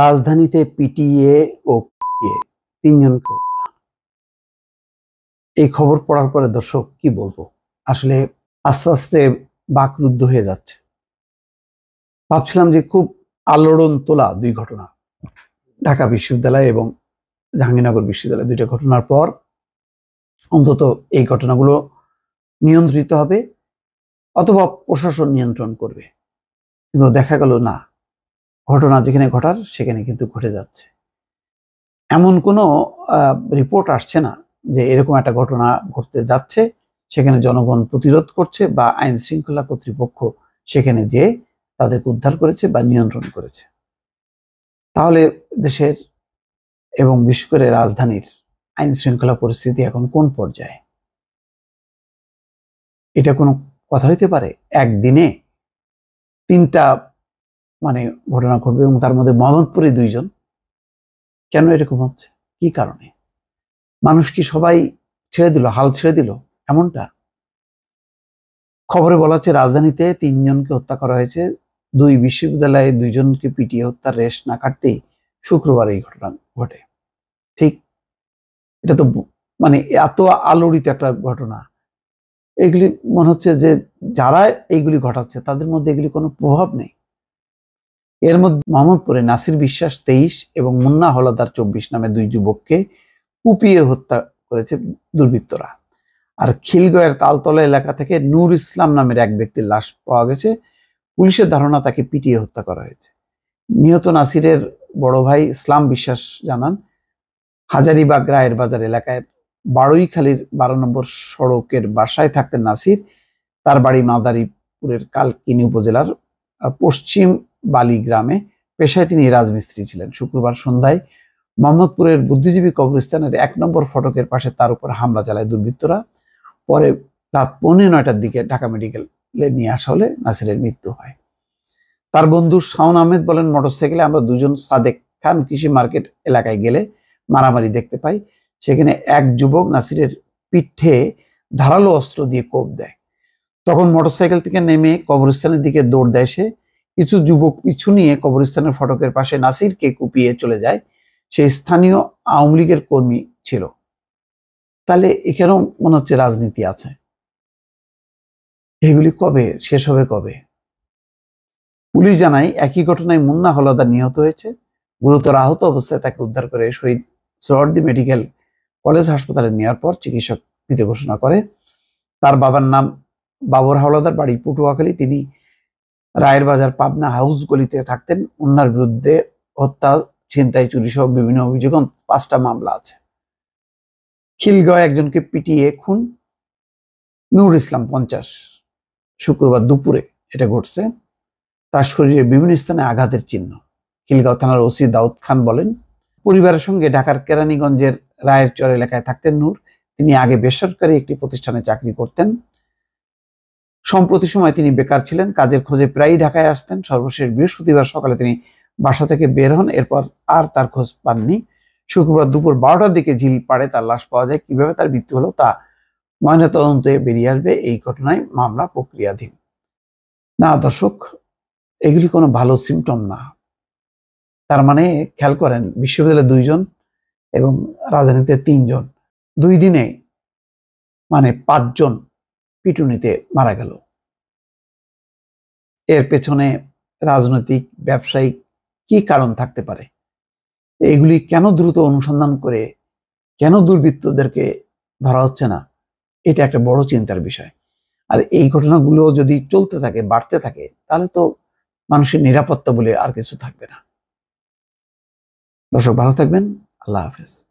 রাজধানীতে পিটিএ ও পিটিএ তিনজনকে এই খবর পড়ার পরে দর্শক কি বলবো আসলে আস্তে আস্তে বাকরুদ্ধ হয়ে যাচ্ছে ভাবছিলাম যে খুব আলোড়ন তোলা দুই ঘটনা ঢাকা বিশ্ববিদ্যালয় এবং জাহাঙ্গীরনগর বিশ্ববিদ্যালয় দুইটা ঘটনার পর অন্তত এই ঘটনাগুলো নিয়ন্ত্রিত হবে অথবা প্রশাসন নিয়ন্ত্রণ করবে কিন্তু দেখা গেল না ঘটনা যেখানে ঘটার সেখানে কিন্তু ঘটে যাচ্ছে এমন কোনো রিপোর্ট আসছে না যে এরকম একটা ঘটনা ঘটতে যাচ্ছে সেখানে জনগণ প্রতিরোধ করছে বা আইন শৃঙ্খলা কর্তৃপক্ষ সেখানে যে তাদেরকে উদ্ধার করেছে বা নিয়ন্ত্রণ করেছে তাহলে দেশের এবং বিশেষ করে রাজধানীর আইন শৃঙ্খলা পরিস্থিতি এখন কোন পর্যায়ে এটা কোনো কথা হইতে পারে একদিনে তিনটা মানে ঘটনা ঘটবে এবং তার মধ্যে মোহাম্মদপুরে দুইজন কেন এরকম হচ্ছে কি কারণে মানুষ কি সবাই ছেড়ে দিল হাল ছেড়ে দিল এমনটা খবরে বলা হচ্ছে রাজধানীতে তিনজনকে হত্যা করা হয়েছে দুই বিশ্ববিদ্যালয়ে দুইজনকে পিটিয়ে হত্যার রেশ না কাটতেই শুক্রবার এই ঘটনা ঘটে ঠিক এটা তো মানে এত আলোড়িত একটা ঘটনা এগুলি মনে হচ্ছে যে যারা এইগুলি ঘটাচ্ছে তাদের মধ্যে এগুলি কোনো প্রভাব নেই এর মধ্যে মোহাম্মদপুরে নাসির বিশ্বাস তেইশ এবং মুন্না হলাদার চব্বিশ নামে দুই যুবককে কুপিয়ে হত্যা করেছে দুর্বৃত্তরা আর খিলগয়ের তালতলা এলাকা থেকে নূর ইসলাম নামের এক ব্যক্তির লাশ পাওয়া গেছে পুলিশের ধারণা তাকে পিটিয়ে হত্যা করা হয়েছে নিহত নাসিরের বড় ভাই ইসলাম বিশ্বাস জানান হাজারিবাগ রায়ের বাজার এলাকায় বারুইখালীর বারো নম্বর সড়কের বাসায় থাকতেন নাসির তার বাড়ি মাদারীপুরের কালকিনি উপজেলার পশ্চিম বালিগ্রামে পেশায় তিনি রাজমিস্ত্রি ছিলেন শুক্রবার সন্ধ্যায় মোহাম্মদপুরের বুদ্ধিজীবী কবরস্থানের এক নম্বর ফটকের পাশে তার উপর হামলা চালায় দুর্বৃত্তরা পরে রাত পৌনে নয়টার দিকে ঢাকা মেডিকেলে নিয়ে আসা হলে নাসিরের মৃত্যু হয় তার বন্ধু শাওন আহমেদ বলেন মোটরসাইকেলে আমরা দুজন সাদেক খান কৃষি মার্কেট এলাকায় গেলে মারামারি দেখতে পাই সেখানে এক যুবক নাসিরের পিঠে ধারালো অস্ত্র দিয়ে কোপ দেয় তখন মোটরসাইকেল থেকে নেমে কবরস্থানের দিকে দৌড় দেয় সে কিছু যুবক পিছু নিয়ে কবরস্থানের ফটকের পাশে নাসিরকে কুপিয়ে চলে যায় সেই স্থানীয় আওয়ামী লীগের কর্মী ছিল তাহলে এখানেও মনে হচ্ছে রাজনীতি আছে এগুলি কবে শেষ হবে কবে পুলিশ জানায় একই ঘটনায় মুন্না হলদার নিহত হয়েছে গুরুতর আহত অবস্থায় তাকে উদ্ধার করে শহীদ সরদি মেডিকেল কলেজ হাসপাতালে নেওয়ার পর চিকিৎসক মৃত ঘোষণা করে তার বাবার নাম বাবর হাওলাদার বাড়ি পটুয়াখালী তিনি রায়ের বাজার পাবনা হাউস গলিতে থাকতেন উন্নার বিরুদ্ধে হত্যা ছিনতাই চুরি সহ বিভিন্ন অভিযোগ পাঁচটা মামলা আছে খিলগাঁও একজনকে পিটিয়ে খুন নুর ইসলাম পঞ্চাশ শুক্রবার দুপুরে এটা ঘটছে তার শরীরে বিভিন্ন স্থানে আঘাতের চিহ্ন খিলগাঁও থানার ওসি দাউদ খান বলেন পরিবারের সঙ্গে ঢাকার কেরানীগঞ্জের রায়ের চর এলাকায় থাকতেন নূর তিনি আগে বেসরকারি একটি প্রতিষ্ঠানে চাকরি করতেন সম্প্রতি সময় তিনি বেকার ছিলেন কাজের খোঁজে প্রায়ই ঢাকায় আসতেন সর্বশেষ বৃহস্পতিবার সকালে তিনি বাসা থেকে বের হন এরপর আর তার খোঁজ পাননি শুক্রবার দুপুর বারোটার দিকে ঝিল পাড়ে তার লাশ পাওয়া যায় কিভাবে তার মৃত্যু হলো তা ময়নাতদন্তে বেরিয়ে আসবে এই ঘটনায় মামলা প্রক্রিয়াধীন না দর্শক এগুলি কোনো ভালো সিমটম না তার মানে খেয়াল করেন বিশ্ববিদ্যালয়ে দুইজন এবং রাজধানীতে তিনজন দুই দিনে মানে পাঁচজন পিটুনিতে মারা গেল এর পেছনে রাজনৈতিক ব্যবসায়িক কি কারণ থাকতে পারে এগুলি কেন দ্রুত অনুসন্ধান করে কেন দুর্বৃত্তদেরকে ধরা হচ্ছে না এটা একটা বড় চিন্তার বিষয় আর এই ঘটনাগুলো যদি চলতে থাকে বাড়তে থাকে তাহলে তো মানুষের নিরাপত্তা বলে আর কিছু থাকবে না দর্শক ভালো থাকবেন আল্লাহ হাফেজ